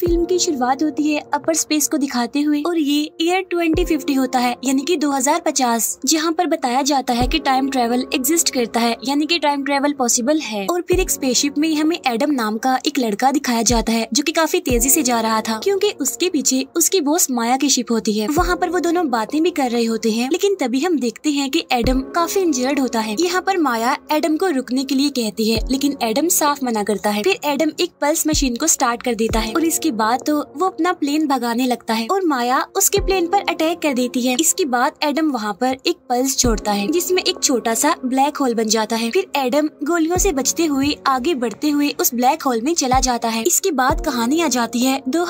Film की शुरुआत होती है अपर स्पेस को दिखाते हुए और ये ईयर 2050 होता है यानी कि 2050 जहाँ पर बताया जाता है कि टाइम ट्रेवल एग्जिस्ट करता है यानी कि टाइम ट्रेवल पॉसिबल है और फिर एक स्पेसशिप में हमें एडम नाम का एक लड़का दिखाया जाता है जो की काफी तेजी ऐसी जा रहा था क्यूँकी उसके पीछे उसकी बोस माया की शिप होती है वहाँ पर वो दोनों बातें भी कर रहे होते हैं लेकिन तभी हम देखते हैं की एडम काफी इंजर्ड होता है यहाँ पर माया एडम को रुकने के लिए कहती है लेकिन एडम साफ मना करता है फिर एडम एक पल्स मशीन को स्टार्ट कर देता है और इसके इसके बाद तो वो अपना प्लेन भगाने लगता है और माया उसके प्लेन पर अटैक कर देती है इसके बाद एडम वहाँ पर एक पल्स छोड़ता है जिसमे एक छोटा सा ब्लैक होल बन जाता है फिर एडम गोलियों से बचते हुए आगे बढ़ते हुए उस ब्लैक होल में चला जाता है इसके बाद कहानी आ जाती है दो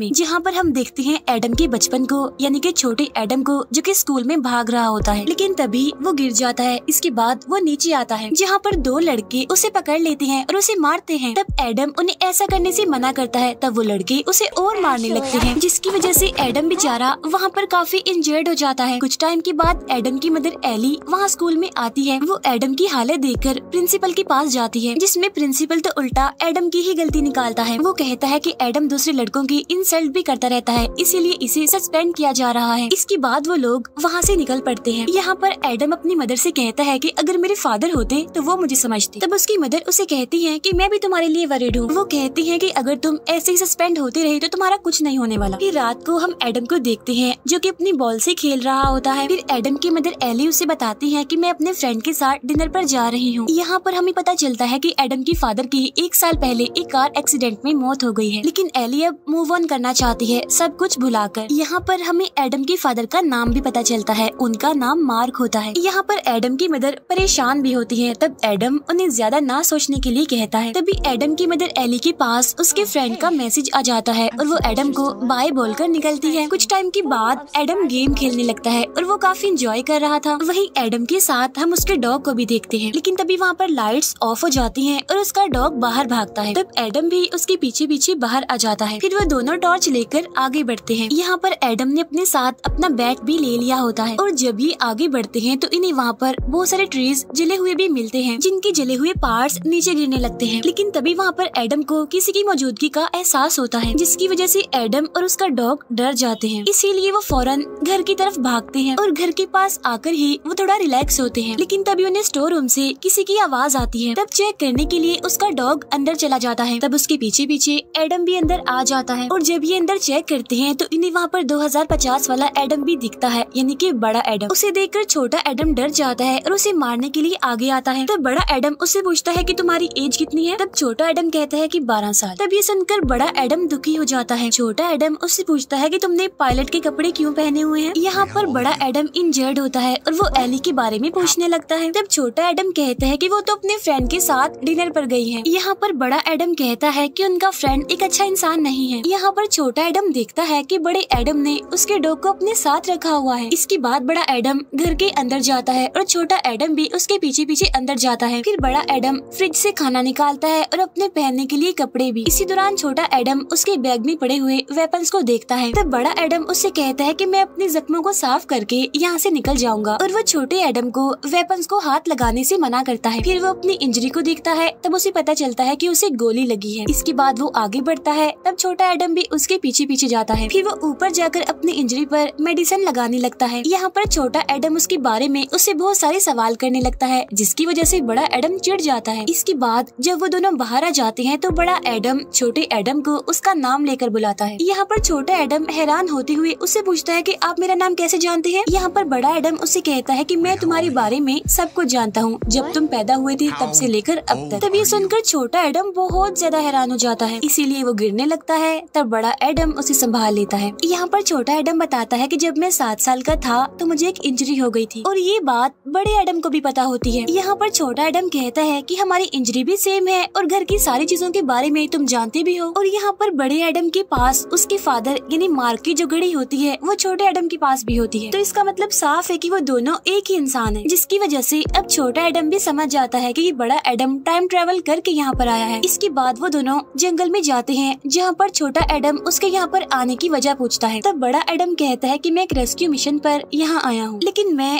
में जहाँ पर हम देखते हैं एडम के बचपन को यानी की छोटे एडम को जो की स्कूल में भाग रहा होता है लेकिन तभी वो गिर जाता है इसके बाद वो नीचे आता है जहाँ पर दो लड़के उसे पकड़ लेते हैं और उसे मारते हैं तब एडम उन्हें ऐसा करने से मना करता है तब तब वो लड़के उसे और मारने अच्छा। लगते हैं जिसकी वजह से एडम बेचारा वहाँ पर काफी इंजर्ड हो जाता है कुछ टाइम के बाद एडम की मदर एली वहाँ स्कूल में आती है वो एडम की हालत कर प्रिंसिपल के पास जाती है जिसमे प्रिंसिपल तो उल्टा एडम की ही गलती निकालता है वो कहता है की एडम दूसरे लड़कों की इंसल्ट भी करता रहता है इसीलिए इसे सस्पेंड किया जा रहा है इसके बाद वो लोग वहाँ से निकल पड़ते हैं यहाँ पर एडम अपनी मदर से कहता है कि अगर मेरे फादर होते तो वो मुझे समझते तब उसकी मदर उसे कहती है कि मैं भी तुम्हारे लिए वरीड हूँ वो कहती है कि अगर तुम ऐसे ऐसे ही सस्पेंड होती रही तो तुम्हारा कुछ नहीं होने वाला फिर रात को हम एडम को देखते हैं जो की अपनी बॉल से खेल रहा होता है फिर एडम की मदर एली उसे बताती है की मैं अपने फ्रेंड के साथ डिनर पर जा रही हूँ यहाँ पर हमें पता चलता है की एडम की फादर की एक साल पहले एक कार एक्सीडेंट में मौत हो गई है लेकिन एली अब मूव ऑन करना चाहती है सब कुछ भुला कर यहाँ पर हमें एडम के फादर का नाम भी पता चलता है उनका नाम मार्क होता है यहाँ पर एडम की मदर परेशान भी होती है तब एडम उन्हें ज्यादा ना सोचने के लिए कहता है तभी एडम की मदर एली के पास उसके फ्रेंड का मैसेज आ जाता है और वो एडम को बाय बोलकर निकलती है कुछ टाइम के बाद एडम गेम खेलने लगता है और वो काफी इंजॉय कर रहा था वही एडम के साथ हम उसके डॉग को भी देखते हैं लेकिन तभी वहाँ पर लाइट्स ऑफ हो जाती है और उसका डॉग बाहर भागता है तब एडम भी उसके पीछे पीछे बाहर आ जाता है फिर वो दोनों टॉर्च लेकर आगे बढ़ते हैं यहाँ पर एडम ने अपने साथ अपना बैट भी ले लिया होता है और जब ये आगे बढ़ते हैं तो इन्हें वहाँ पर बहुत सारे ट्रीज जले हुए भी मिलते हैं जिनके जले हुए पार्ट्स नीचे गिरने लगते हैं लेकिन तभी वहाँ पर एडम को किसी की मौजूदगी का एहसास एहसास होता है जिसकी वजह से एडम और उसका डॉग डर जाते हैं इसीलिए वो फौरन घर की तरफ भागते हैं और घर के पास आकर ही वो थोड़ा रिलैक्स होते हैं लेकिन तभी उन्हें स्टोर रूम से किसी की आवाज आती है तब चेक करने के लिए उसका डॉग अंदर चला जाता है तब उसके पीछे पीछे एडम भी अंदर आ जाता है और जब ये अंदर चेक करते हैं तो इन्हें वहाँ पर पचास वाला एडम भी दिखता है यानी की बड़ा एडम उसे कर छोटा एडम डर जाता है और उसे मारने के लिए आगे आता है तब बड़ा एडम उससे पूछता है की तुम्हारी एज कितनी है तब छोटा एडम कहता है की बारह साल तब ये सुनकर बड़ा बड़ा एडम दुखी हो जाता है छोटा एडम उससे पूछता है कि तुमने पायलट के कपड़े क्यों पहने हुए हैं यहाँ पर बड़ा एडम इंजर्ड होता है और वो एली के बारे में पूछने लगता है तब छोटा एडम कहता है कि वो तो अपने फ्रेंड के साथ डिनर पर गई है यहाँ पर बड़ा एडम कहता है कि उनका फ्रेंड एक अच्छा इंसान नहीं है यहाँ पर छोटा एडम देखता है कि बड़े एडम ने उसके डॉग को अपने साथ रखा हुआ है इसके बाद बड़ा एडम घर के अंदर जाता है और छोटा एडम भी उसके पीछे पीछे अंदर जाता है फिर बड़ा एडम फ्रिज से खाना निकालता है और अपने पहनने के लिए कपड़े भी इसी दौरान छोटा एडम उसके बैग में पड़े हुए वेपन्स को देखता है तब बड़ा एडम उससे कहता है कि मैं अपने जख्मों को साफ करके यहाँ से निकल जाऊंगा और वो छोटे एडम को वेपन्स को हाथ लगाने से मना करता है फिर वो अपनी इंजरी को देखता है तब उसे पता चलता है कि उसे गोली लगी है इसके बाद वो आगे बढ़ता है तब छोटा एडम भी उसके पीछे पीछे जाता है फिर वो ऊपर जाकर अपनी इंजरी पर मेडिसिन लगाने लगता है यहाँ पर छोटा एडम उसके बारे में उससे बहुत सारे सवाल करने लगता है जिसकी वजह से बड़ा एडम चिड़ जाता है इसके बाद जब वो दोनों बाहर आ जाते हैं तो बड़ा एडम छोटे एडम को उसका नाम लेकर बुलाता है यहाँ पर छोटा एडम हैरान होते हुए उसे पूछता है कि आप मेरा नाम कैसे जानते हैं यहाँ पर बड़ा एडम उसे कहता है कि मैं तुम्हारे बारे में सब कुछ जानता हूँ जब तुम पैदा हुए थे तब से लेकर अब तक तब ये सुनकर छोटा एडम बहुत ज्यादा हैरान हो जाता है इसीलिए वो गिरने लगता है तब बड़ा एडम उसे संभाल लेता है यहाँ पर छोटा एडम बताता है की जब मैं सात साल का था तो मुझे एक इंजरी हो गयी थी और ये बात बड़े एडम को भी पता होती है यहाँ पर छोटा एडम कहता है की हमारी इंजरी भी सेम है और घर की सारी चीजों के बारे में तुम जानते भी हो और यहाँ पर बड़े एडम के पास उसके फादर यानी मार्क की जो घड़ी होती है वो छोटे एडम के पास भी होती है तो इसका मतलब साफ है की वो दोनों एक ही इंसान है जिसकी वजह से अब छोटा एडम भी समझ जाता है की बड़ा एडम टाइम ट्रेवल करके यहाँ पर आया है इसके बाद वो दोनों जंगल में जाते हैं जहाँ पर छोटा एडम उसके यहाँ पर आने की वजह पूछता है तब बड़ा एडम कहता है कि मैं एक रेस्क्यू मिशन पर यहाँ आया हूँ लेकिन मैं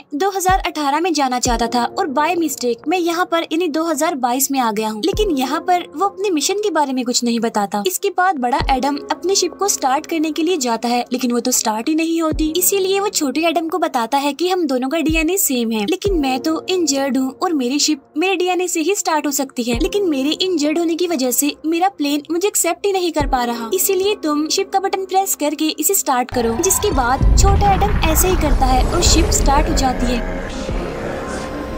अठारह में जाना चाहता था और बाय मिस्टेक मैं यहाँ पर हजार बाईस में आ गया हूँ लेकिन यहाँ पर वो अपने मिशन के बारे में कुछ नहीं बताता इस इसके बाद बड़ा एडम अपने शिप को स्टार्ट करने के लिए जाता है लेकिन वो तो स्टार्ट ही नहीं होती इसीलिए वो छोटे एडम को बताता है कि हम दोनों का डीएनए सेम है लेकिन मैं तो इंजर्ड हूँ और मेरी शिप मेरे डीएनए से ही स्टार्ट हो सकती है लेकिन मेरे इंजर्ड होने की वजह से मेरा प्लेन मुझे एक्सेप्ट ही नहीं कर पा रहा इसीलिए तुम शिप का बटन प्रेस करके इसे स्टार्ट करो जिसके बाद छोटा एडम ऐसे ही करता है और शिप स्टार्ट हो जाती है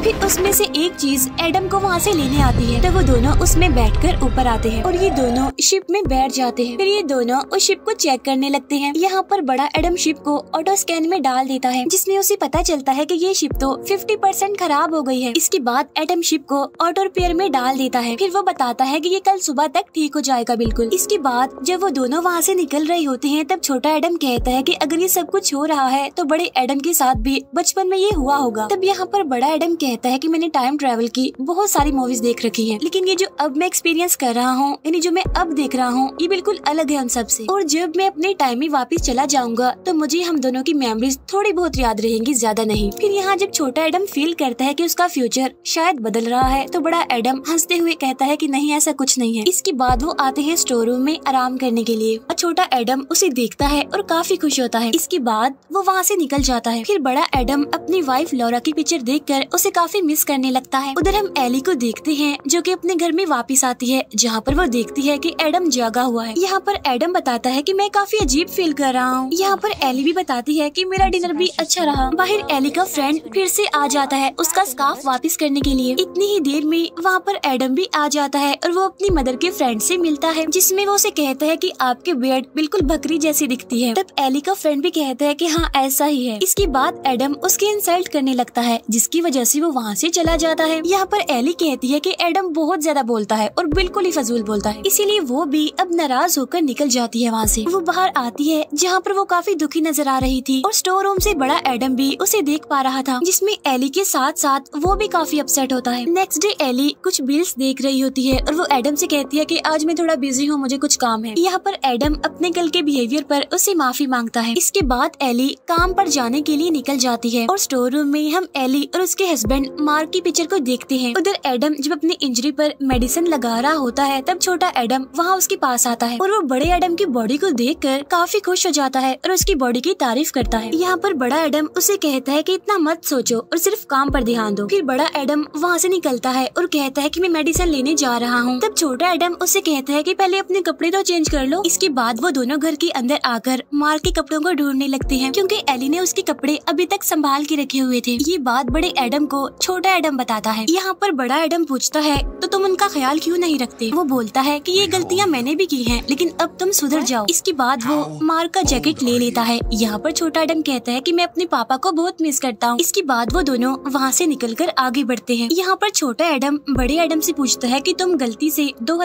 फिर उसमें से एक चीज एडम को वहाँ से लेने आती है तो वो दोनों उसमें बैठकर ऊपर आते हैं और ये दोनों शिप में बैठ जाते हैं फिर ये दोनों उस शिप को चेक करने लगते हैं यहाँ पर बड़ा एडम शिप को ऑटो स्कैन में डाल देता है जिसमें उसे पता चलता है की ये शिप तो फिफ्टी परसेंट खराब हो गई है इसके बाद एडम शिप को ऑटो रिपेयर में डाल देता है फिर वो बताता है की ये कल सुबह तक ठीक हो जाएगा बिल्कुल इसके बाद जब वो दोनों वहाँ से निकल रहे होते हैं तब छोटा एडम कहता है की अगर ये सब कुछ हो रहा है तो बड़े एडम के साथ भी बचपन में ये हुआ होगा तब यहाँ पर बड़ा एडम कह कहता है कि मैंने टाइम ट्रेवल की बहुत सारी मूवीज देख रखी है लेकिन ये जो अब मैं एक्सपीरियंस कर रहा हूँ यानी जो मैं अब देख रहा हूँ ये बिल्कुल अलग है हम सब से और जब मैं अपने टाइम में वापस चला जाऊंगा तो मुझे हम दोनों की मेमोरीज थोड़ी बहुत याद रहेंगी ज्यादा नहीं फिर यहाँ जब छोटा एडम फील करता है की उसका फ्यूचर शायद बदल रहा है तो बड़ा एडम हंसते हुए कहता है की नहीं ऐसा कुछ नहीं है इसके बाद वो आते हैं स्टोर रूम में आराम करने के लिए और छोटा एडम उसे देखता है और काफी खुश होता है इसके बाद वो वहाँ से निकल जाता है फिर बड़ा एडम अपनी वाइफ लौरा की पिक्चर देख कर उसे काफी मिस करने लगता है उधर हम एली को देखते हैं जो कि अपने घर में वापस आती है जहाँ पर वो देखती है कि एडम जागा हुआ है यहाँ पर एडम बताता है कि मैं काफी अजीब फील कर रहा हूँ यहाँ पर एली भी बताती है कि मेरा डिनर भी अच्छा रहा बाहर एली का फ्रेंड फिर से आ जाता है उसका स्काफ वापिस करने के लिए इतनी ही देर में वहाँ पर एडम भी आ जाता है और वो अपनी मदर के फ्रेंड से मिलता है जिसमे वो उसे कहता है की आपके बेड बिल्कुल बकरी जैसी दिखती है तब एली का फ्रेंड भी कहता है की हाँ ऐसा ही है इसके बाद एडम उसकी इंसल्ट करने लगता है जिसकी वजह से वो वहाँ से चला जाता है यहाँ पर एली कहती है कि एडम बहुत ज्यादा बोलता है और बिल्कुल ही फजूल बोलता है इसीलिए वो भी अब नाराज होकर निकल जाती है वहाँ से वो बाहर आती है जहाँ पर वो काफी दुखी नजर आ रही थी और स्टोर रूम से बड़ा एडम भी उसे देख पा रहा था जिसमे एली के साथ साथ वो भी काफी अपसेट होता है नेक्स्ट डे एली कुछ बिल्स देख रही होती है और वो एडम से कहती है की आज मैं थोड़ा बिजी हूँ मुझे कुछ काम है यहाँ पर एडम अपने कल के बिहेवियर पर उसे माफी मांगता है इसके बाद एली काम पर जाने के लिए निकल जाती है और स्टोर रूम में हम एली और उसके हस्बैंड एंड मार्क की पिक्चर को देखते हैं उधर एडम जब अपनी इंजरी पर मेडिसिन लगा रहा होता है तब छोटा एडम वहाँ उसके पास आता है और वो बड़े एडम की बॉडी को देख कर काफी खुश हो जाता है और उसकी बॉडी की तारीफ करता है यहाँ पर बड़ा एडम उसे कहता है की इतना मत सोचो और सिर्फ काम पर ध्यान दो फिर बड़ा एडम वहाँ से निकलता है और कहता है की मैं मेडिसिन लेने जा रहा हूँ तब छोटा एडम उसे कहता है की पहले अपने कपड़े तो चेंज कर लो इसके बाद वो दोनों घर के अंदर आकर मार्क के कपड़ों को ढूंढने लगते हैं क्योंकि एली ने उसके कपड़े अभी तक संभाल के रखे हुए थे ये बात बड़े एडम को छोटा एडम बताता है यहाँ पर बड़ा एडम पूछता है तो तुम उनका ख्याल क्यों नहीं रखते वो बोलता है कि ये गलतियाँ मैंने भी की हैं लेकिन अब तुम सुधर जाओ इसके बाद वो मार का जैकेट ले लेता है यहाँ पर छोटा एडम कहता है कि मैं अपने पापा को बहुत मिस करता हूँ इसके बाद वो दोनों वहाँ से कर आगे बढ़ते हैं यहाँ पर छोटा एडम बड़े एडम से पूछता है कि तुम गलती से दो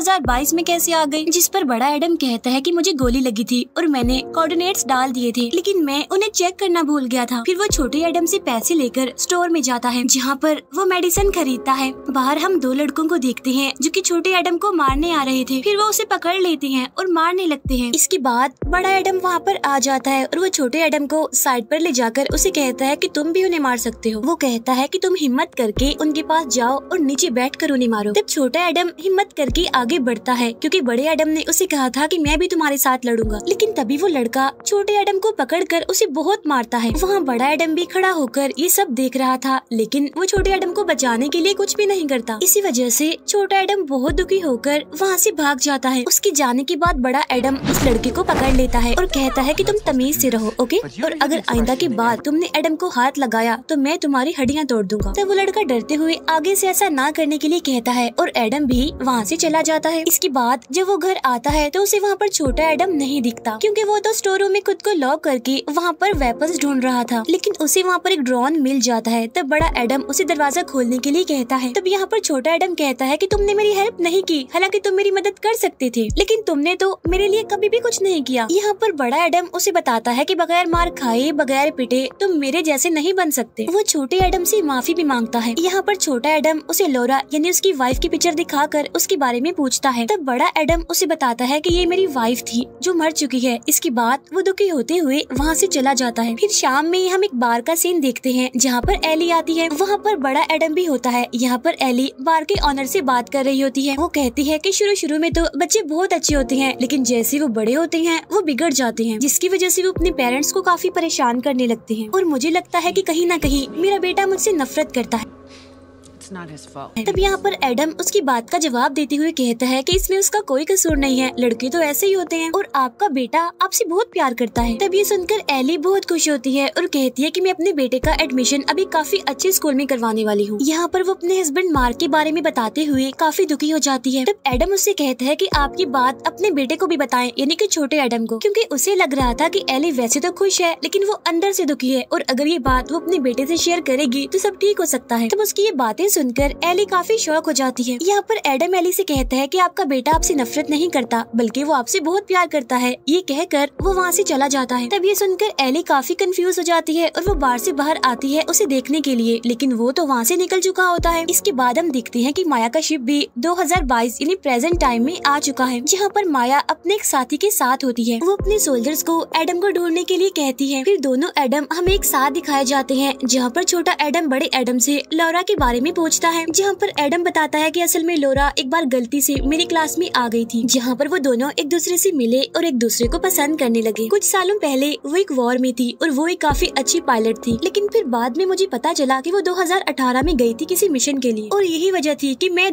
से बाईस में कैसे आ गए जिस पर बड़ा एडम कहता है कि मुझे गोली लगी थी और मैंने कोऑर्डिनेट्स डाल दिए थे लेकिन मैं उन्हें चेक करना भूल गया था फिर वो छोटे एडम से पैसे लेकर स्टोर में जाता है जहाँ पर वो मेडिसिन खरीदता है बाहर हम दो लड़कों को देखते हैं जो कि छोटे एडम को मारने आ रहे थे फिर वो उसे पकड़ लेते हैं और मारने लगते हैं इसके बाद बड़ा एडम वहाँ पर आ जाता है और वो छोटे एडम को साइड पर ले जाकर उसे कहता है कि तुम भी उन्हें मार सकते हो वो कहता है कि तुम हिम्मत करके उनके पास जाओ और नीचे बैठ कर उन्हें मारो तब छोटा एडम हिम्मत करके आगे बढ़ता है क्योंकि बड़े एडम ने उसे कहा था कि मैं भी तुम्हारे साथ लड़ूंगा लेकिन तभी वो लड़का छोटे एडम को पकड़ कर उसे बहुत मारता है वहाँ बड़ा एडम भी खड़ा होकर ये सब देख रहा था लेकिन वो छोटे एडम को बचाने के लिए कुछ भी नहीं करता इसी वजह से छोटा एडम बहुत दुखी होकर वहाँ से भाग जाता है उसके जाने के बाद बड़ा एडम उस लड़के को पकड़ लेता है और कहता है कि तुम तमीज से रहो ओके और अगर आइंदा के बाद तुमने एडम को हाथ लगाया तो मैं तुम्हारी हड्डियाँ तोड़ दूंगा तब वो लड़का डरते हुए आगे से ऐसा ना करने के लिए कहता है और एडम भी वहाँ से चला जाता है इसके बाद जब वो घर आता है तो उसे वहाँ पर छोटा एडम नहीं दिखता क्योंकि वो तो स्टोर रूम में खुद को लॉक करके वहाँ पर वेपन्स ढूंढ रहा था लेकिन उसे वहाँ पर एक ड्रोन मिल जाता है तब बड़ा एडम उसे दरवाजा खोलने के लिए कहता है तब यहाँ पर छोटा एडम कहता है कि तुमने मेरी हेल्प नहीं की हालांकि तुम मेरी मदद कर सकते थे लेकिन तुमने तो मेरे लिए कभी भी कुछ नहीं किया यहाँ पर बड़ा एडम उसे बताता है की बगैर मार खाए बगैर पिटे तुम मेरे जैसे नहीं बन सकते वो छोटे एडम ऐसी माफी भी मांगता है यहाँ पर छोटा एडम उसे लोरा यानी उसकी वाइफ की पिक्चर कर उसके बारे में पूछता है तब बड़ा एडम उसे बताता है की ये मेरी वाइफ थी जो मर चुकी है इसके बाद वो दुखी होते हुए वहाँ से चला जाता है फिर शाम में हम एक बार का सीन देखते हैं जहाँ यहाँ पर एली आती है वहाँ पर बड़ा एडम भी होता है यहाँ पर एली बार के ऑनर से बात कर रही होती है वो कहती है कि शुरू शुरू में तो बच्चे बहुत अच्छे होते हैं लेकिन जैसे वो बड़े होते हैं वो बिगड़ जाते हैं जिसकी वजह से वो अपने पेरेंट्स को काफी परेशान करने लगते हैं और मुझे लगता है कि कहीं ना कहीं मेरा बेटा मुझसे नफरत करता है तब यहाँ पर एडम उसकी बात का जवाब देते हुए कहता है कि इसमें उसका कोई कसूर नहीं है लड़के तो ऐसे ही होते हैं और आपका बेटा आपसे बहुत प्यार करता है तब ये सुनकर एली बहुत खुश होती है और कहती है की मैं अपने बेटे का एडमिशन अभी काफी अच्छे स्कूल में करवाने वाली हूँ यहाँ पर वो अपने हस्बैंड मार्क के बारे में बताते हुए काफी दुखी हो जाती है तब एडम उससे कहता है की आपकी बात अपने बेटे को भी बताए यानी की छोटे एडम को क्यूँकी उसे लग रहा था की एली वैसे तो खुश है लेकिन वो अंदर ऐसी दुखी है और अगर ये बात वो अपने बेटे ऐसी शेयर करेगी तो सब ठीक हो सकता है तब उसकी ये बातें सुनकर एली काफी शौक हो जाती है यहाँ पर एडम एली से कहता है कि आपका बेटा आपसे नफरत नहीं करता बल्कि वो आपसे बहुत प्यार करता है ये कहकर वो वहाँ से चला जाता है तब ये सुनकर एली काफी कंफ्यूज हो जाती है और वो बाहर से बाहर आती है उसे देखने के लिए लेकिन वो तो वहाँ से निकल चुका होता है इसके बाद हम देखते हैं कि माया का शिप भी बाईस यानी प्रेजेंट टाइम में आ चुका है जहाँ पर माया अपने एक साथी के साथ होती है वो अपने सोल्जर्स को एडम को ढूंढने के लिए कहती है फिर दोनों एडम हमें एक साथ दिखाए जाते हैं जहाँ पर छोटा एडम बड़े एडम से लौरा के बारे में पूछ पहुंचता है जहां पर एडम बताता है कि असल में लोरा एक बार गलती से मेरी क्लास में आ गई थी जहां पर वो दोनों एक दूसरे से मिले और एक दूसरे को पसंद करने लगे कुछ सालों पहले वो एक वॉर में थी और वो एक काफी अच्छी पायलट थी लेकिन फिर बाद में मुझे पता चला की वो अठारह में गयी थी किसी मिशन के लिए और यही वजह थी की मैं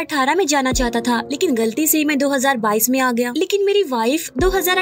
अठारह में जाना चाहता था लेकिन गलती से मैं बाईस में आ गया लेकिन मेरी वाइफ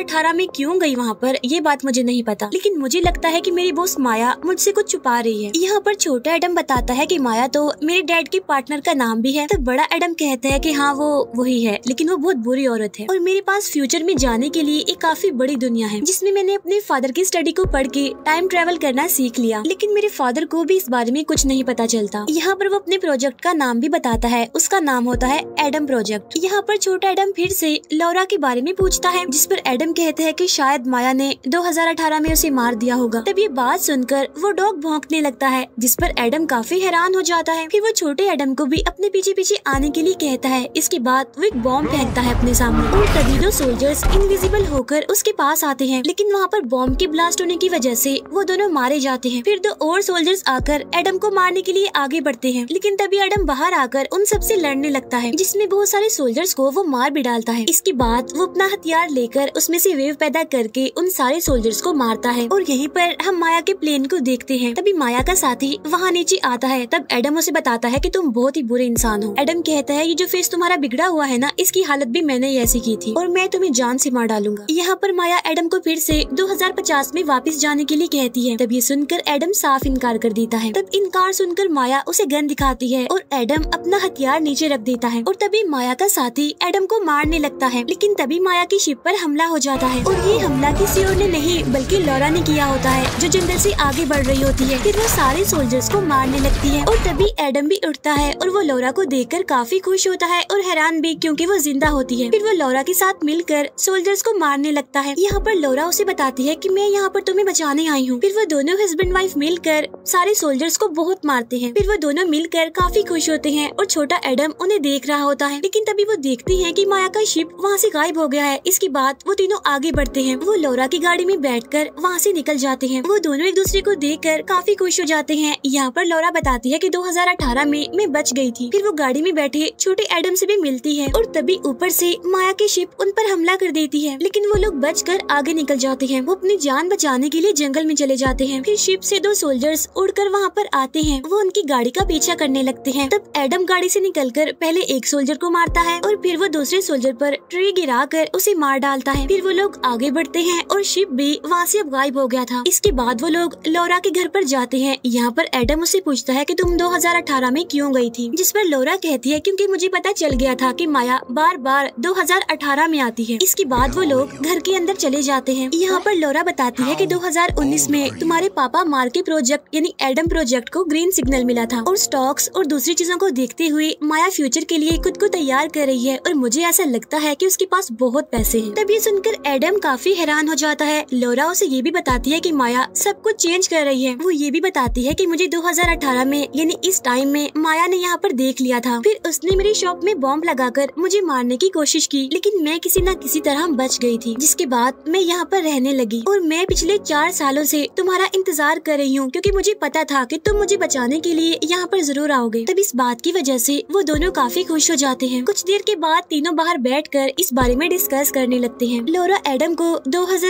अठारह में क्यूँ गयी वहाँ पर ये बात मुझे नहीं पता लेकिन मुझे लगता है की मेरी बॉस माया मुझसे कुछ छुपा रही है यहाँ पर छोटा एडम बताता है कि माया तो मेरे मेरे डैड के पार्टनर का नाम भी है तो बड़ा एडम कहता है की हाँ वो वही है लेकिन वो बहुत बुरी औरत है और मेरे पास फ्यूचर में जाने के लिए एक काफी बड़ी दुनिया है जिसमे मैंने अपने फादर की स्टडी को पढ़ के टाइम ट्रेवल करना सीख लिया लेकिन मेरे फादर को भी इस बारे में कुछ नहीं पता चलता यहाँ पर वो अपने प्रोजेक्ट का नाम भी बताता है उसका नाम होता है एडम प्रोजेक्ट यहाँ पर छोटा एडम फिर से लौरा के बारे में पूछता है जिस पर एडम कहते हैं कि शायद माया ने 2018 में उसे मार दिया होगा तब ये बात सुनकर वो डॉग भौंकने लगता है जिस पर एडम काफी हैरान हो जाता है जबकि वो छोटे एडम को भी अपने पीछे पीछे आने के लिए कहता है इसके बाद वो एक बॉम्ब फेंकता है अपने सामने और दो सोल्जर्स इनविजिबल होकर उसके पास आते हैं लेकिन वहाँ पर बॉम्ब के ब्लास्ट होने की वजह से वो दोनों मारे जाते हैं फिर दो और सोल्जर्स आकर एडम को मारने के लिए आगे बढ़ते हैं लेकिन तभी एडम बाहर आकर उन सबसे लड़ने लगता है जिसमें बहुत सारे सोल्जर्स को वो मार भी डालता है इसके बाद वो अपना हथियार लेकर उसमें से वेव पैदा करके उन सारे सोल्जर्स को मारता है और यहीं पर हम माया के प्लेन को देखते हैं तभी माया का साथी वहाँ नीचे आता है तब एडम उसे बताता है कि तुम बहुत ही बुरे इंसान हो एडम कहता है ये जो फेस तुम्हारा बिगड़ा हुआ है ना इसकी हालत भी मैंने ही ऐसी की थी और मैं तुम्हें जान से मार डालूंगा यहाँ पर माया एडम को फिर से 2050 में वापस जाने के लिए कहती है तब ये सुनकर एडम साफ इनकार कर देता है तब इनकार सुनकर माया उसे गन दिखाती है और एडम अपना हथियार नीचे रख देता है और तभी माया का साथी एडम को मारने लगता है लेकिन तभी माया की शिप पर हमला हो जाता है और ये हमला किसी और ने नहीं बल्कि लौरा ने किया होता है जो जंगल से आगे बढ़ रही होती है फिर वो सारे सोल्जर्स को मारने लगती है और तभी एडम एडम भी उठता है और वो लोरा को देखकर काफी खुश होता है और हैरान भी क्योंकि वो जिंदा होती है फिर वो लोरा के साथ मिलकर सोल्जर्स को मारने लगता है यहाँ पर लोरा उसे बताती है कि मैं यहाँ पर तुम्हें बचाने आई हूँ फिर वो दोनों हस्बैंड वाइफ मिलकर सारे सोल्जर्स को बहुत मारते हैं फिर वो दोनों मिलकर काफी खुश होते हैं और छोटा एडम उन्हें देख रहा होता है लेकिन तभी वो देखती है की माया का शिप वहाँ से गायब हो गया है इसके बाद वो तीनों आगे बढ़ते हैं वो लोरा की गाड़ी में बैठ कर वहाँ से निकल जाते हैं वो दोनों एक दूसरे को देख कर काफी खुश हो जाते हैं यहाँ पर लोरा बताती है की दो हजार अठारह में मैं बच गई थी फिर वो गाड़ी में बैठे छोटे एडम से भी मिलती है और तभी ऊपर से माया की शिप उन पर हमला कर देती है लेकिन वो लोग बच कर आगे निकल जाते हैं वो अपनी जान बचाने के लिए जंगल में चले जाते हैं फिर शिप से दो सोल्जर्स कर वहाँ पर आते हैं वो उनकी गाड़ी का पीछा करने लगते हैं तब एडम गाड़ी से कर पहले एक सोल्जर को मारता है और फिर वो दूसरे सोल्जर पर ट्री गिरा कर उसे मार डालता है फिर वो लोग आगे बढ़ते हैं और शिप भी वहाँ से अब गायब हो गया था इसके बाद वो लोग लोरा के घर पर जाते हैं यहाँ पर एडम उसे पूछता है कि तुम 2018 अठारह में क्यों गई थी जिस पर लोरा कहती है क्योंकि मुझे पता चल गया था कि माया बार बार 2018 में आती है इसके बाद वो लोग घर के अंदर चले जाते हैं यहाँ पर लोरा बताती है कि 2019 में तुम्हारे पापा मार्के प्रोजेक्ट यानी एडम प्रोजेक्ट को ग्रीन सिग्नल मिला था और स्टॉक्स और दूसरी चीजों को देखते हुए माया फ्यूचर के लिए खुद को तैयार कर रही है और मुझे ऐसा लगता है की उसके पास बहुत पैसे है तभी सुनकर एडम काफी हैरान हो जाता है लोरा उसे ये भी बताती है की माया सब कुछ चेंज कर रही है वो ये भी बताती है की मुझे दो में यानी इस टाइम टाइम में माया ने यहाँ पर देख लिया था फिर उसने मेरी शॉप में बॉम्ब लगाकर मुझे मारने की कोशिश की लेकिन मैं किसी न किसी तरह बच गई थी जिसके बाद मैं यहाँ पर रहने लगी और मैं पिछले चार सालों से तुम्हारा इंतजार कर रही हूँ क्योंकि मुझे पता था कि तुम मुझे बचाने के लिए यहाँ पर जरूर आओगे तब इस बात की वजह से वो दोनों काफी खुश हो जाते हैं कुछ देर के बाद तीनों बाहर कर इस बारे में डिस्कस करने लगते हैं लोरा एडम को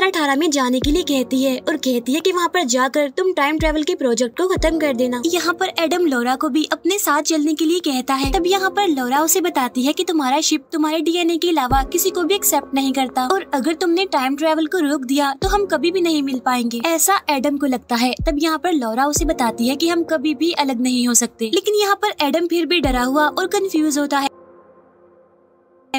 अठारह में जाने के लिए कहती है और कहती है कि वहाँ पर जाकर तुम टाइम ट्रेवल के प्रोजेक्ट को खत्म कर देना यहाँ पर एडम लोरा को भी भी अपने साथ चलने के लिए कहता है तब यहाँ पर लोरा उसे बताती है कि तुम्हारा शिप तुम्हारे डीएनए के अलावा किसी को भी एक्सेप्ट नहीं करता और अगर तुमने टाइम ट्रेवल को रोक दिया तो हम कभी भी नहीं मिल पाएंगे ऐसा एडम को लगता है तब यहाँ पर लोरा उसे बताती है की हम कभी भी अलग नहीं हो सकते लेकिन यहाँ पर एडम फिर भी डरा हुआ और कन्फ्यूज होता है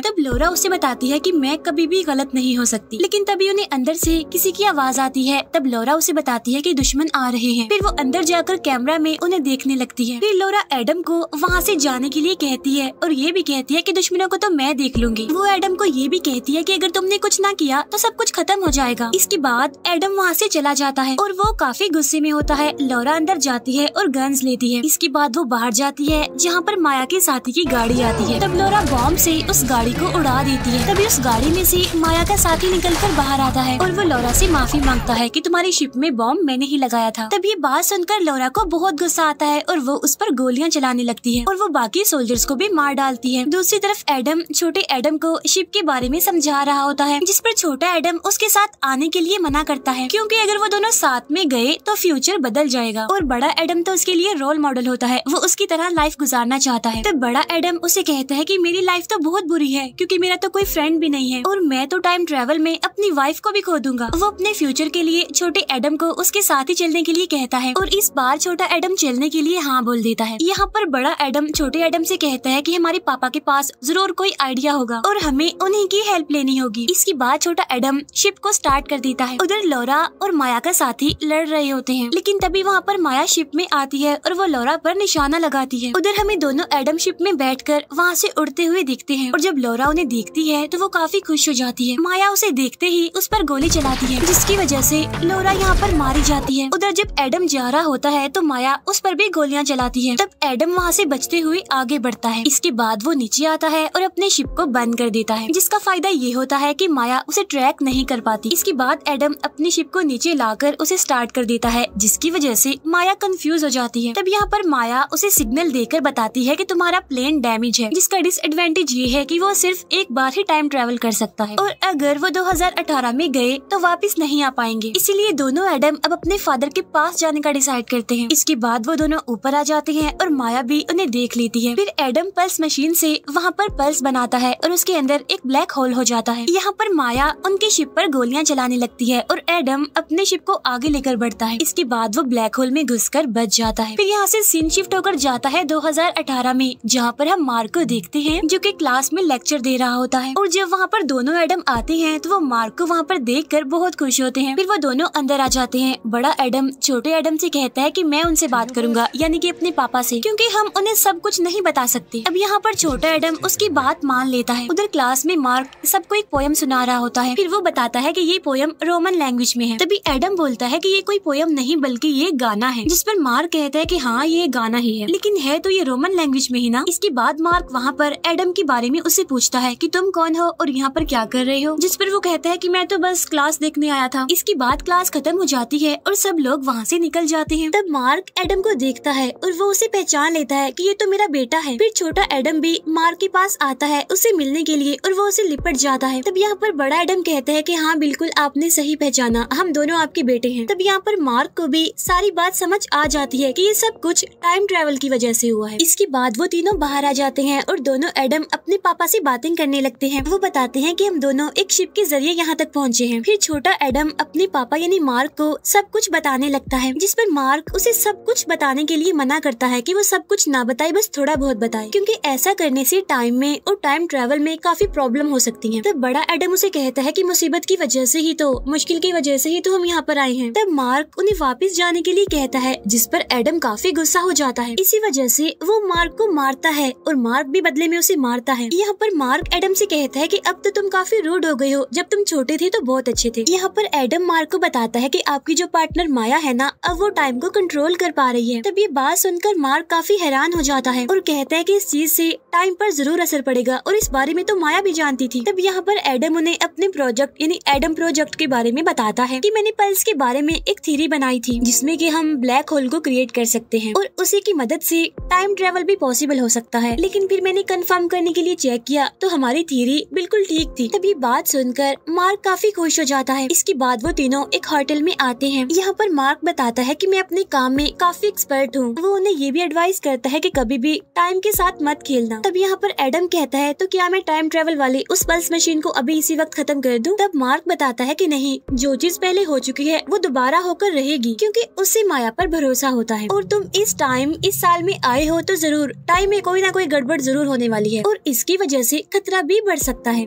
तब लोरा उसे बताती है कि मैं कभी भी गलत नहीं हो सकती लेकिन तभी उन्हें अंदर से किसी की आवाज आती है तब लोरा उसे बताती है कि दुश्मन आ रहे हैं फिर वो अंदर जाकर कैमरा में उन्हें देखने लगती है फिर लोरा एडम को वहाँ से जाने के लिए कहती है और ये भी कहती है कि दुश्मनों को तो मैं देख लूंगी वो एडम को ये भी कहती है कि अगर तुमने कुछ ना किया तो सब कुछ खत्म हो जाएगा इसके बाद एडम वहाँ से चला जाता है और वो काफी गुस्से में होता है लोरा अंदर जाती है और गन्स लेती है इसके बाद वो बाहर जाती है जहाँ पर माया के साथी की गाड़ी आती है तब लोरा बॉम्ब ऐसी उस गाड़ी गाड़ी को उड़ा देती है तभी उस गाड़ी में से माया का साथी निकल कर बाहर आता है और वो लौरा से माफी मांगता है कि तुम्हारी शिप में बॉम्ब मैंने ही लगाया था तभी बात सुनकर लौरा को बहुत गुस्सा आता है और वो उस पर गोलियां चलाने लगती है और वो बाकी सोल्जर्स को भी मार डालती है दूसरी तरफ एडम छोटे एडम को शिप के बारे में समझा रहा होता है जिस पर छोटा एडम उसके साथ आने के लिए मना करता है क्योंकि अगर वो दोनों साथ में गए तो फ्यूचर बदल जाएगा और बड़ा एडम तो उसके लिए रोल मॉडल होता है वो उसकी तरह लाइफ गुजारना चाहता है तब बड़ा एडम उसे कहता है की मेरी लाइफ तो बहुत बुरी है है क्योंकि मेरा तो कोई फ्रेंड भी नहीं है और मैं तो टाइम ट्रेवल में अपनी वाइफ को भी खो दूंगा वो अपने फ्यूचर के लिए छोटे एडम को उसके साथ ही चलने के लिए कहता है और इस बार छोटा एडम चलने के लिए हाँ बोल देता है यहाँ पर बड़ा एडम छोटे एडम से कहता है कि हमारे पापा के पास जरूर कोई आइडिया होगा और हमें उन्हीं की हेल्प लेनी होगी इसके बाद छोटा एडम शिप को स्टार्ट कर देता है उधर लोरा और माया का साथी लड़ रहे होते हैं लेकिन तभी वहाँ पर माया शिप में आती है और वो लोरा पर निशाना लगाती है उधर हमें दोनों एडम शिप में बैठकर वहाँ से उड़ते हुए दिखते हैं और जब लोरा उन्हें देखती है तो वो काफी खुश हो जाती है माया उसे देखते ही उस पर गोली चलाती है जिसकी वजह से लोरा यहाँ पर मारी जाती है उधर जब एडम जा रहा होता है तो माया उस पर भी गोलियाँ चलाती है तब एडम वहाँ से बचते हुए आगे बढ़ता है इसके बाद वो नीचे आता है और अपने शिप को बंद कर देता है जिसका फायदा ये होता है की माया उसे ट्रैक नहीं कर पाती इसके बाद एडम अपनी शिप को नीचे लाकर उसे स्टार्ट कर देता है जिसकी वजह से माया कंफ्यूज हो जाती है तब यहाँ पर माया उसे सिग्नल देकर बताती है कि तुम्हारा प्लेन डैमेज है जिसका डिसएडवांटेज ये है कि वो सिर्फ एक बार ही टाइम ट्रेवल कर सकता है और अगर वो 2018 में गए तो वापस नहीं आ पाएंगे इसीलिए दोनों एडम अब अपने फादर के पास जाने का डिसाइड करते हैं इसके बाद वो दोनों ऊपर आ जाते हैं और माया भी उन्हें देख लेती है फिर एडम पल्स मशीन से वहाँ पर पल्स बनाता है और उसके अंदर एक ब्लैक होल हो जाता है यहाँ पर माया उनकी शिप पर गोलियाँ चलाने लगती है और एडम अपने शिप को आगे लेकर बढ़ता है इसके बाद वो ब्लैक होल में कर बच जाता है फिर यहाँ से सीन शिफ्ट होकर जाता है अठारह में जहाँ पर हम मार्क को देखते हैं जो की क्लास में लेक्चर दे रहा होता है और जब वहाँ पर दोनों एडम आते हैं तो वो मार्क को वहाँ पर देख कर बहुत खुश होते हैं फिर वो दोनों अंदर आ जाते हैं बड़ा एडम छोटे एडम से कहता है की मैं उनसे बात करूंगा यानी की अपने पापा से क्यूँकी हम उन्हें सब कुछ नहीं बता सकते अब यहाँ पर छोटा एडम उसकी बात मान लेता है उधर क्लास में मार्क सबको एक पोयम सुना रहा होता है फिर वो बताता है की ये पोयम रोमन लैंग्वेज में है तभी एडम बोलता है की ये कोई पोयम नहीं बल्कि ये गाना है जिस पर मार्क कहता है की हाँ ये गाना ही है लेकिन है तो ये रोमन लैंग्वेज में ही ना इसके बाद मार्क वहाँ पर एडम के बारे में उसे पूछता है कि तुम कौन हो और यहाँ पर क्या कर रहे हो जिस पर वो कहता है कि मैं तो बस क्लास देखने आया था इसके बाद क्लास खत्म हो जाती है और सब लोग वहाँ से निकल जाते हैं तब मार्क एडम को देखता है और वो उसे पहचान लेता है कि ये तो मेरा बेटा है फिर छोटा एडम भी मार्क के पास आता है उसे मिलने के लिए और वो उसे लिपट जाता है तब यहाँ पर बड़ा एडम कहता है की हाँ बिल्कुल आपने सही पहचाना हम दोनों आपके बेटे है तब यहाँ पर मार्क को भी सारी बात समझ आ जाती है की ये सब कुछ टाइम ट्रेवल की वजह से हुआ है इसके बाद वो तीनों बाहर आ जाते हैं और दोनों एडम अपने पापा से बातें करने लगते हैं वो बताते हैं कि हम दोनों एक शिप के जरिए यहाँ तक पहुँचे हैं फिर छोटा एडम अपने पापा यानी मार्क को सब कुछ बताने लगता है जिस पर मार्क उसे सब कुछ बताने के लिए मना करता है कि वो सब कुछ ना बताए बस थोड़ा बहुत बताए क्योंकि ऐसा करने से टाइम में और टाइम ट्रेवल में काफी प्रॉब्लम हो सकती है तब बड़ा एडम उसे कहता है कि मुसीबत की वजह से ही तो मुश्किल की वजह से ही तो हम यहाँ पर आए हैं तब मार्क उन्हें वापस जाने के लिए कहता है जिस पर एडम काफी गुस्सा हो जाता है इसी वजह से वो मार्क को मारता है और मार्क भी बदले में उसे मारता है यहाँ पर पर मार्क एडम से कहता है कि अब तो तुम काफी रूड हो गई हो जब तुम छोटे थे तो बहुत अच्छे थे यहाँ पर एडम मार्क को बताता है कि आपकी जो पार्टनर माया है ना अब वो टाइम को कंट्रोल कर पा रही है तब ये बात सुनकर मार्क काफी हैरान हो जाता है और कहता है की इस चीज ऐसी टाइम पर जरूर असर पड़ेगा और इस बारे में तो माया भी जानती थी तब यहाँ पर एडम उन्हें अपने प्रोजेक्ट यानी एडम प्रोजेक्ट के बारे में बताता है की मैंने पल्स के बारे में एक थीरी बनाई थी जिसमे की हम ब्लैक होल को क्रिएट कर सकते हैं और उसी की मदद ऐसी टाइम ट्रेवल भी पॉसिबल हो सकता है लेकिन फिर मैंने कन्फर्म करने के लिए चेक किया किया तो हमारी थीरी बिल्कुल ठीक थी तभी बात सुनकर मार्क काफी खुश हो जाता है इसके बाद वो तीनों एक होटल में आते हैं यहाँ पर मार्क बताता है कि मैं अपने काम में काफी एक्सपर्ट हूँ वो उन्हें ये भी एडवाइस करता है कि कभी भी टाइम के साथ मत खेलना तब यहाँ पर एडम कहता है तो क्या मैं टाइम ट्रेवल वाले उस पल्स मशीन को अभी इसी वक्त खत्म कर दूँ तब मार्क बताता है कि नहीं जो चीज पहले हो चुकी है वो दोबारा होकर रहेगी क्योंकि उससे माया पर भरोसा होता है और तुम इस टाइम इस साल में आए हो तो जरूर टाइम में कोई ना कोई गड़बड़ जरूर होने वाली है और इसकी वजह से खतरा भी बढ़ सकता है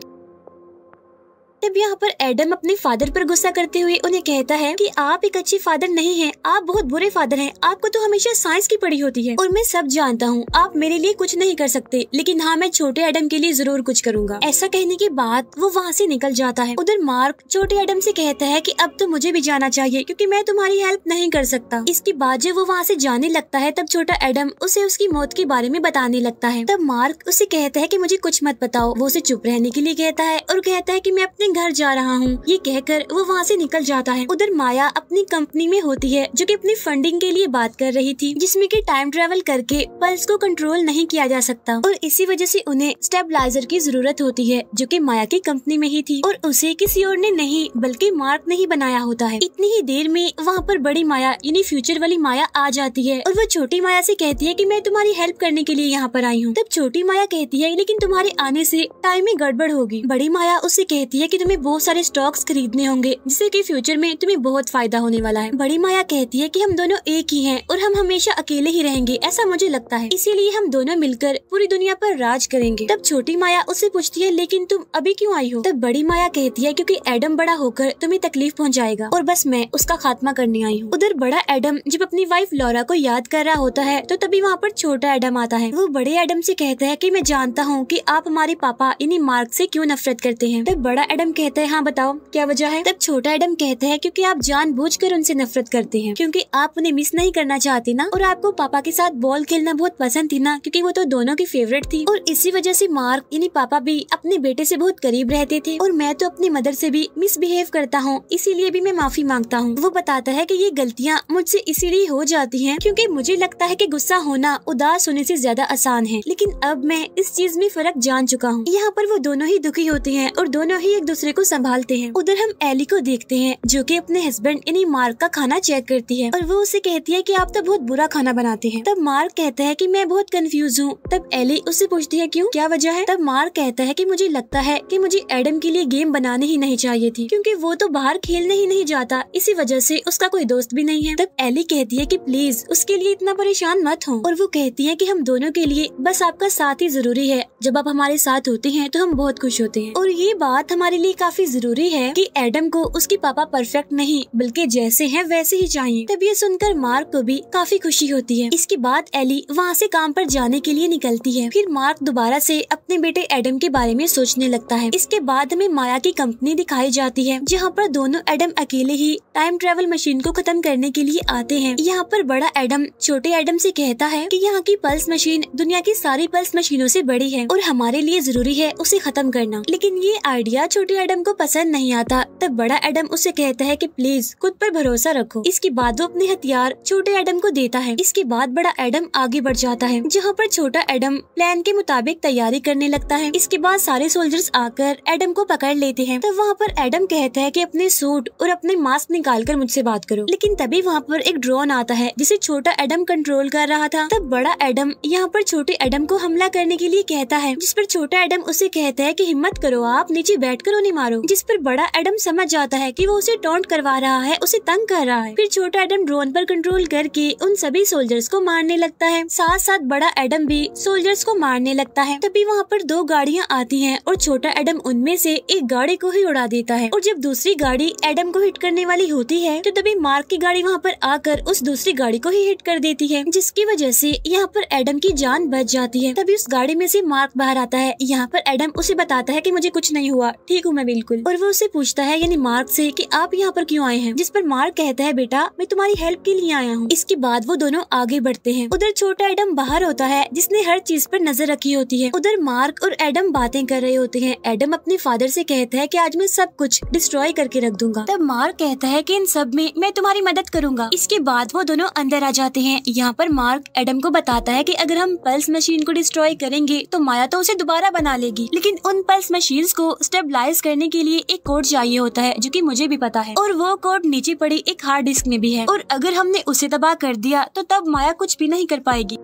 तब यहाँ पर एडम अपने फादर पर गुस्सा करते हुए उन्हें कहता है कि आप एक अच्छे फादर नहीं हैं, आप बहुत बुरे फादर हैं, आपको तो हमेशा साइंस की पढ़ी होती है और मैं सब जानता हूँ आप मेरे लिए कुछ नहीं कर सकते लेकिन हाँ मैं छोटे एडम के लिए जरूर कुछ करूँगा ऐसा कहने के बाद वो वहाँ ऐसी निकल जाता है उधर मार्क छोटे एडम ऐसी कहता है की अब तो मुझे भी जाना चाहिए क्यूँकी मैं तुम्हारी हेल्प नहीं कर सकता इसके बाद जब वो वहाँ ऐसी जाने लगता है तब छोटा एडम उसे उसकी मौत के बारे में बताने लगता है तब मार्क उसे कहता है की मुझे कुछ मत बताओ वो उसे चुप रहने के लिए कहता है और कहता है की मैं अपने अपने घर जा रहा हूँ ये कहकर वो वहाँ से निकल जाता है उधर माया अपनी कंपनी में होती है जो कि अपनी फंडिंग के लिए बात कर रही थी जिसमे की टाइम ट्रेवल करके पल्स को कंट्रोल नहीं किया जा सकता और इसी वजह से उन्हें स्टेबलाइजर की जरूरत होती है जो कि माया की कंपनी में ही थी और उसे किसी और ने नहीं बल्कि मार्क नहीं बनाया होता है इतनी ही देर में वहाँ पर बड़ी माया यानी फ्यूचर वाली माया आ जाती है और वो छोटी माया से कहती है कि मैं तुम्हारी हेल्प करने के लिए यहाँ पर आई हूँ तब छोटी माया कहती है लेकिन तुम्हारे आने से टाइम में गड़बड़ होगी बड़ी माया उसे कहती है कि तुम्हें बहुत सारे स्टॉक्स खरीदने होंगे जिससे की फ्यूचर में तुम्हें बहुत फायदा होने वाला है बड़ी माया कहती है की हम दोनों एक ही है और हम हमेशा अकेले ही रहेंगे ऐसा मुझे लगता है इसीलिए हम दोनों मिलकर पूरी दुनिया पर राज करेंगे तब छोटी माया उससे पूछती है लेकिन तुम अभी क्यों आई हो तब बड़ी माया कहती है क्योंकि एडम बड़ा होकर तुम्हें तकलीफ पहुँचाएगा और बस मैं उसका खात्मा करने आई हूँ उधर बड़ा एडम जब अपनी वाइफ लॉरा को याद कर रहा होता है तो तभी वहाँ पर छोटा एडम आता है वो बड़े एडम से कहता है कि मैं जानता हूँ कि आप हमारे पापा इन्हीं मार्ग से क्यों नफरत करते हैं तब बड़ा एडम एडम कहता है हाँ बताओ क्या वजह है तब छोटा एडम कहता है क्योंकि आप जानबूझकर उनसे नफरत करते हैं क्योंकि आप उन्हें मिस नहीं करना चाहते ना और आपको पापा के साथ बॉल खेलना बहुत पसंद थी ना क्योंकि वो तो दोनों की फेवरेट थी और इसी वजह से मार्क यानी पापा भी अपने बेटे से बहुत करीब रहते थे और मैं तो अपनी मदर से भी मिसबिहेव करता हूँ इसीलिए भी मैं माफी मांगता हूँ वो बताता है की ये गलतियाँ मुझसे इसीलिए हो जाती है क्यूँकी मुझे लगता है की गुस्सा होना उदास होने से ज्यादा आसान है लेकिन अब मैं इस चीज में फर्क जान चुका हूँ यहाँ पर वो दोनों ही दुखी होते हैं और दोनों ही एक दूसरे दूसरे को संभालते हैं उधर हम एली को देखते हैं जो कि अपने हस्बैंड यानी मार्क का खाना चेक करती है और वो उसे कहती है कि आप तो बहुत बुरा खाना बनाते हैं तब मार्क कहता है कि मैं बहुत कंफ्यूज हूँ तब एली उससे पूछती है क्यों क्या वजह है तब मार्क कहता है कि मुझे लगता है कि मुझे एडम के लिए गेम बनाने ही नहीं चाहिए थी क्योंकि वो तो बाहर खेलने ही नहीं जाता इसी वजह से उसका कोई दोस्त भी नहीं है तब एली कहती है कि प्लीज उसके लिए इतना परेशान मत हो और वो कहती है कि हम दोनों के लिए बस आपका साथ ही जरूरी है जब आप हमारे साथ होते हैं तो हम बहुत खुश होते हैं और ये बात हमारे लिए भी काफी जरूरी है कि एडम को उसके पापा परफेक्ट नहीं बल्कि जैसे हैं वैसे ही चाहिए तब ये सुनकर मार्क को भी काफी खुशी होती है इसके बाद एली वहाँ से काम पर जाने के लिए निकलती है फिर मार्क दोबारा से अपने बेटे एडम के बारे में सोचने लगता है इसके बाद में माया की कंपनी दिखाई जाती है जहाँ पर दोनों एडम अकेले ही टाइम ट्रेवल मशीन को खत्म करने के लिए आते हैं यहाँ पर बड़ा एडम छोटे एडम से कहता है कि यहाँ की पल्स मशीन दुनिया की सारी पल्स मशीनों से बड़ी है और हमारे लिए जरूरी है उसे खत्म करना लेकिन ये आइडिया छोटे छोटे एडम को पसंद नहीं आता तब बड़ा एडम उसे कहता है कि प्लीज खुद पर भरोसा रखो इसके बाद वो अपने हथियार छोटे एडम को देता है इसके बाद बड़ा एडम आगे बढ़ जाता है जहाँ पर छोटा एडम प्लान के मुताबिक तैयारी करने लगता है इसके बाद सारे सोल्जर्स आकर एडम को पकड़ लेते हैं तब वहाँ पर एडम कहता है की अपने सूट और अपने मास्क निकाल कर मुझसे बात करो लेकिन तभी वहाँ पर एक ड्रोन आता है जिसे छोटा एडम कंट्रोल कर रहा था तब बड़ा एडम यहाँ पर छोटे एडम को हमला करने के लिए कहता है जिस पर छोटा एडम उसे कहता है की हिम्मत करो आप नीचे बैठ कर क्यों नहीं मारो जिस पर बड़ा एडम समझ जाता है कि वो उसे टॉन्ट करवा रहा है उसे तंग कर रहा है फिर छोटा एडम ड्रोन पर कंट्रोल करके उन सभी सोल्जर्स को मारने लगता है साथ साथ बड़ा एडम भी सोल्जर्स को मारने लगता है तभी वहाँ पर दो गाड़ियाँ आती है और छोटा एडम उनमें से एक गाड़ी को ही उड़ा देता है और जब दूसरी गाड़ी एडम को हिट करने वाली होती है तो तभी मार्क की गाड़ी वहाँ पर आकर उस दूसरी गाड़ी को ही हिट कर देती है जिसकी वजह से यहाँ पर एडम की जान बच जाती है तभी उस गाड़ी में से मार्क बाहर आता है यहाँ पर एडम उसे बताता है कि मुझे कुछ नहीं हुआ ठीक हूँ मैं बिल्कुल और वो उसे पूछता है यानी मार्क से कि आप यहाँ पर क्यों आए हैं जिस पर मार्क कहता है बेटा मैं तुम्हारी हेल्प के लिए आया हूँ इसके बाद वो दोनों आगे बढ़ते हैं उधर छोटा एडम बाहर होता है जिसने हर चीज पर नजर रखी होती है उधर मार्क और एडम बातें कर रहे होते हैं एडम अपने फादर से कहता है कि आज मैं सब कुछ डिस्ट्रॉय करके रख दूंगा तब मार्क कहता है कि इन सब में मैं तुम्हारी मदद करूंगा इसके बाद वो दोनों अंदर आ जाते हैं यहाँ पर मार्क एडम को बताता है कि अगर हम पल्स मशीन को डिस्ट्रॉय करेंगे तो माया तो उसे दोबारा बना लेगी लेकिन उन पल्स मशीन को स्टेबलाइज एक्सेस करने के लिए एक कोड चाहिए होता है जो की मुझे भी पता है और वो कोड नीचे पड़ी एक हार्ड डिस्क में भी है और अगर हमने उसे तबाह कर दिया तो तब माया कुछ भी नहीं कर पाएगी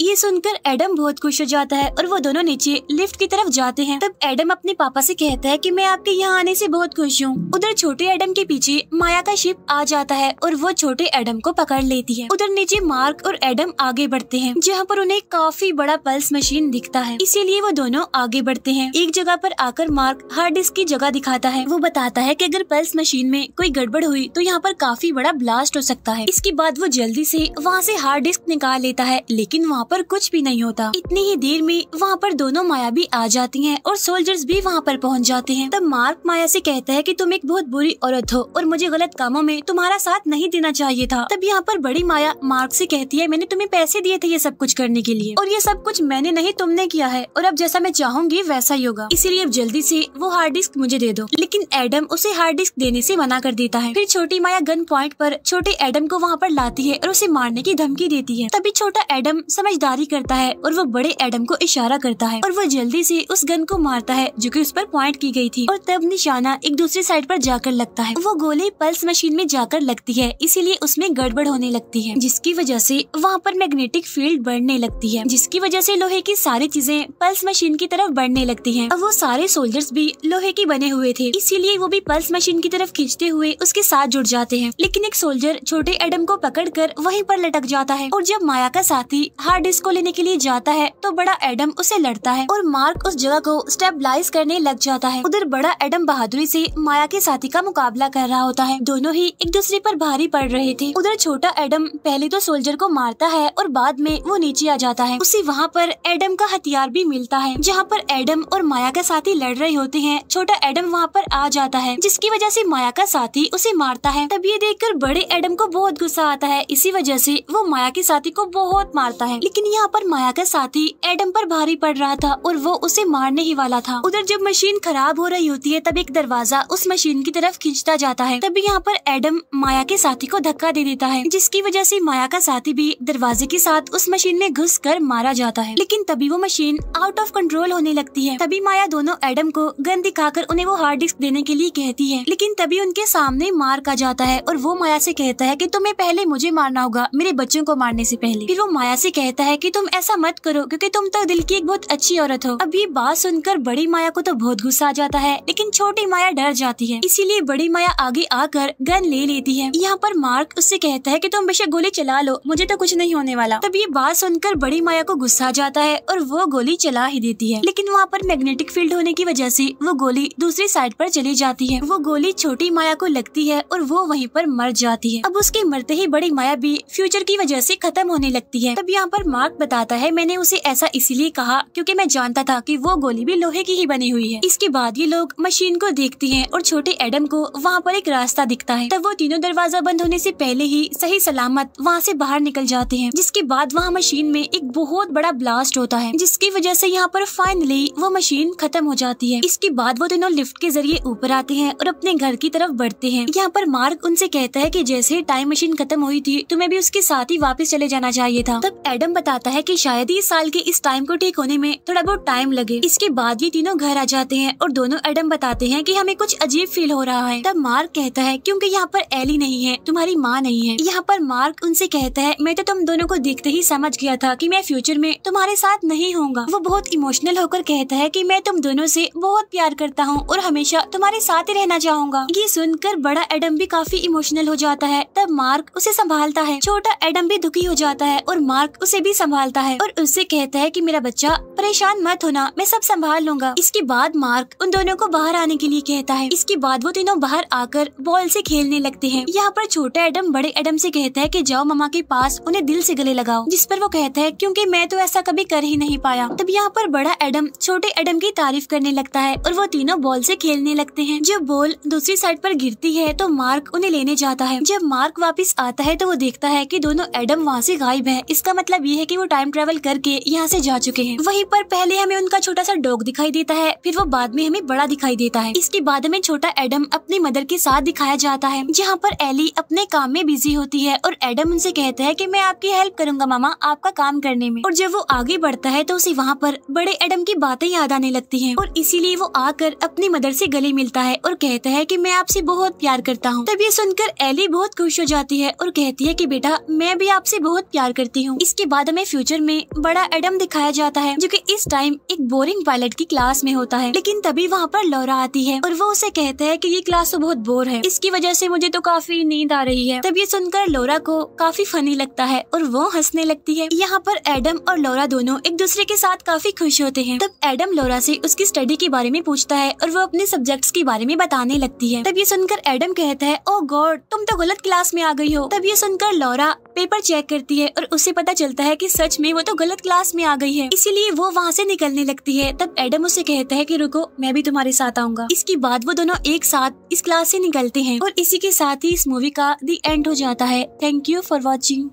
ये सुनकर एडम बहुत खुश हो जाता है और वो दोनों नीचे लिफ्ट की तरफ जाते हैं तब एडम अपने पापा से कहता है कि मैं आपके यहाँ आने से बहुत खुश हूँ उधर छोटे एडम के पीछे माया का शिप आ जाता है और वो छोटे एडम को पकड़ लेती है उधर नीचे मार्क और एडम आगे बढ़ते हैं जहाँ पर उन्हें काफी बड़ा पल्स मशीन दिखता है इसीलिए वो दोनों आगे बढ़ते हैं एक जगह पर आकर मार्क हार्ड डिस्क की जगह दिखाता है वो बताता है की अगर पल्स मशीन में कोई गड़बड़ हुई तो यहाँ पर काफी बड़ा ब्लास्ट हो सकता है इसके बाद वो जल्दी से वहाँ से हार्ड डिस्क निकाल लेता है लेकिन वहाँ वहाँ पर कुछ भी नहीं होता इतनी ही देर में वहाँ पर दोनों माया भी आ जाती है और सोल्जर्स भी वहाँ पर पहुँच जाते हैं तब मार्क माया से कहता है की तुम एक बहुत बुरी औरत हो और मुझे गलत कामों में तुम्हारा साथ नहीं देना चाहिए था तब यहाँ पर बड़ी माया मार्क से कहती है मैंने तुम्हें पैसे दिए थे ये सब कुछ करने के लिए और ये सब कुछ मैंने नहीं तुमने किया है और अब जैसा मैं चाहूंगी वैसा ही होगा इसीलिए अब जल्दी से वो हार्ड डिस्क मुझे दे दो लेकिन एडम उसे हार्ड डिस्क देने से मना कर देता है फिर छोटी माया गन पॉइंट पर छोटे एडम को वहाँ पर लाती है और उसे मारने की धमकी देती है तभी छोटा एडम समय समझदारी करता है और वो बड़े एडम को इशारा करता है और वो जल्दी से उस गन को मारता है जो कि उस पर पॉइंट की गई थी और तब निशाना एक दूसरी साइड पर जाकर लगता है वो गोली पल्स मशीन में जाकर लगती है इसीलिए उसमें गड़बड़ होने लगती है जिसकी वजह से वहाँ पर मैग्नेटिक फील्ड बढ़ने लगती है जिसकी वजह से लोहे की सारी चीजें पल्स मशीन की तरफ बढ़ने लगती है अब वो सारे सोल्जर्स भी लोहे के बने हुए थे इसीलिए वो भी पल्स मशीन की तरफ खींचते हुए उसके साथ जुड़ जाते हैं लेकिन एक सोल्जर छोटे एडम को पकड़ कर वहीं पर लटक जाता है और जब माया का साथी हार्ड डिस्क को लेने के लिए जाता है तो बड़ा एडम उसे लड़ता है और मार्क उस जगह को स्टेबलाइज करने लग जाता है उधर बड़ा एडम बहादुरी से माया के साथी का मुकाबला कर रहा होता है दोनों ही एक दूसरे पर भारी पड़ रहे थे उधर छोटा एडम पहले तो सोल्जर को मारता है और बाद में वो नीचे आ जाता है उसे वहाँ पर एडम का हथियार भी मिलता है जहाँ पर एडम और माया का साथी लड़ रहे होते हैं छोटा एडम वहाँ पर आ जाता है जिसकी वजह से माया का साथी उसे मारता है तब ये देखकर बड़े एडम को बहुत गुस्सा आता है इसी वजह से वो माया के साथी को बहुत मारता है लेकिन यहाँ पर माया का साथी एडम पर भारी पड़ रहा था और वो उसे मारने ही वाला था उधर जब मशीन खराब हो रही होती है तब एक दरवाजा उस मशीन की तरफ खींचता जाता है तभी यहाँ पर एडम माया के साथी को धक्का दे देता है जिसकी वजह से माया का साथी भी दरवाजे के साथ उस मशीन में घुस कर मारा जाता है लेकिन तभी वो मशीन आउट ऑफ कंट्रोल होने लगती है तभी माया दोनों एडम को गन दिखाकर उन्हें वो हार्ड डिस्क देने के लिए कहती है लेकिन तभी उनके सामने मार का जाता है और वो माया से कहता है की तुम्हें पहले मुझे मारना होगा मेरे बच्चों को मारने ऐसी पहले फिर वो माया से कहता कहता है कि तुम ऐसा मत करो क्योंकि तुम तो दिल की एक बहुत अच्छी औरत हो अब ये बात सुनकर बड़ी माया को तो बहुत गुस्सा आ जाता है लेकिन छोटी माया डर जाती है इसीलिए बड़ी माया आगे आकर गन ले लेती है यहाँ पर मार्क उससे कहता है की तुम बेशक गोली चला लो मुझे तो कुछ नहीं होने वाला तब ये बात सुनकर बड़ी माया को गुस्सा आ जाता है और वो गोली चला ही देती है लेकिन वहाँ पर मैग्नेटिक फील्ड होने की वजह से वो गोली दूसरी साइड पर चली जाती है वो गोली छोटी माया को लगती है और वो वहीं पर मर जाती है अब उसके मरते ही बड़ी माया भी फ्यूचर की वजह से खत्म होने लगती है तब यहाँ पर मार्क बताता है मैंने उसे ऐसा इसीलिए कहा क्योंकि मैं जानता था कि वो गोली भी लोहे की ही बनी हुई है इसके बाद ये लोग मशीन को देखते हैं और छोटे एडम को वहाँ पर एक रास्ता दिखता है तब वो तीनों दरवाजा बंद होने से पहले ही सही सलामत वहाँ से बाहर निकल जाते हैं जिसके बाद वहाँ मशीन में एक बहुत बड़ा ब्लास्ट होता है जिसकी वजह से यहाँ पर फाइनली वो मशीन खत्म हो जाती है इसके बाद वो तीनों लिफ्ट के जरिए ऊपर आते हैं और अपने घर की तरफ बढ़ते हैं यहाँ पर मार्क उनसे कहता है की जैसे टाइम मशीन खत्म हुई थी तुम्हें भी उसके साथ ही वापस चले जाना चाहिए था तब एडम बताता है कि शायद इस साल के इस टाइम को ठीक होने में थोड़ा बहुत टाइम लगे इसके बाद ये तीनों घर आ जाते हैं और दोनों एडम बताते हैं कि हमें कुछ अजीब फील हो रहा है तब मार्क कहता है क्योंकि यहाँ पर एली नहीं है तुम्हारी माँ नहीं है यहाँ पर मार्क उनसे कहता है मैं तो तुम दोनों को देखते ही समझ गया था कि मैं फ्यूचर में तुम्हारे साथ नहीं होगा वो बहुत इमोशनल होकर कहता है कि मैं तुम दोनों से बहुत प्यार करता हूँ और हमेशा तुम्हारे साथ ही रहना चाहूंगा ये सुनकर बड़ा एडम भी काफी इमोशनल हो जाता है तब मार्क उसे संभालता है छोटा एडम भी दुखी हो जाता है और मार्क उसे भी संभालता है और उससे कहता है कि मेरा बच्चा परेशान मत होना मैं सब संभाल लूंगा इसके बाद मार्क उन दोनों को बाहर आने के लिए कहता है इसके बाद वो तीनों बाहर आकर बॉल से खेलने लगते हैं यहाँ पर छोटा एडम बड़े एडम से कहता है कि जाओ मामा के पास उन्हें दिल से गले लगाओ जिस पर वो कहता है क्योंकि मैं तो ऐसा कभी कर ही नहीं पाया तब यहाँ पर बड़ा एडम छोटे एडम की तारीफ करने लगता है और वो तीनों बॉल से खेलने लगते हैं जब बॉल दूसरी साइड पर गिरती है तो मार्क उन्हें लेने जाता है जब मार्क वापस आता है तो वो देखता है की दोनों एडम वहाँ से गायब है इसका मतलब ये हुई है कि वो टाइम ट्रेवल करके यहाँ से जा चुके हैं वहीं पर पहले हमें उनका छोटा सा डॉग दिखाई देता है फिर वो बाद में हमें बड़ा दिखाई देता है इसके बाद हमें छोटा एडम अपनी मदर के साथ दिखाया जाता है जहाँ पर एली अपने काम में बिजी होती है और एडम उनसे कहता है की मैं आपकी हेल्प करूंगा मामा आपका काम करने में और जब वो आगे बढ़ता है तो उसे वहाँ पर बड़े एडम की बातें याद आने लगती है और इसीलिए वो आकर अपनी मदर से गले मिलता है और कहता है की मैं आपसे बहुत प्यार करता हूँ तब ये सुनकर एली बहुत खुश हो जाती है और कहती है की बेटा मैं भी आपसे बहुत प्यार करती हूँ इसके बाद आदम फ्यूचर में बड़ा एडम दिखाया जाता है जो की इस टाइम एक बोरिंग पायलट की क्लास में होता है लेकिन तभी वहाँ पर लौरा आती है और वो उसे कहते है की ये क्लास तो बहुत बोर है इसकी वजह से मुझे तो काफी नींद आ रही है तब ये सुनकर लौरा को काफी फनी लगता है और वो हंसने लगती है यहाँ पर एडम और लौरा दोनों एक दूसरे के साथ काफी खुश होते हैं तब एडम लौरा से उसकी स्टडी के बारे में पूछता है और वो अपने सब्जेक्ट के बारे में बताने लगती है तब ये सुनकर एडम कहता है ओ oh गॉड तुम तो गलत क्लास में आ गई हो तब ये सुनकर लौरा पेपर चेक करती है और उसे पता चलता है है कि सच में वो तो गलत क्लास में आ गई है इसीलिए वो वहाँ से निकलने लगती है तब एडम उसे कहता है कि रुको मैं भी तुम्हारे साथ आऊंगा इसके बाद वो दोनों एक साथ इस क्लास से निकलते हैं और इसी के साथ ही इस मूवी का दी एंड हो जाता है थैंक यू फॉर वॉचिंग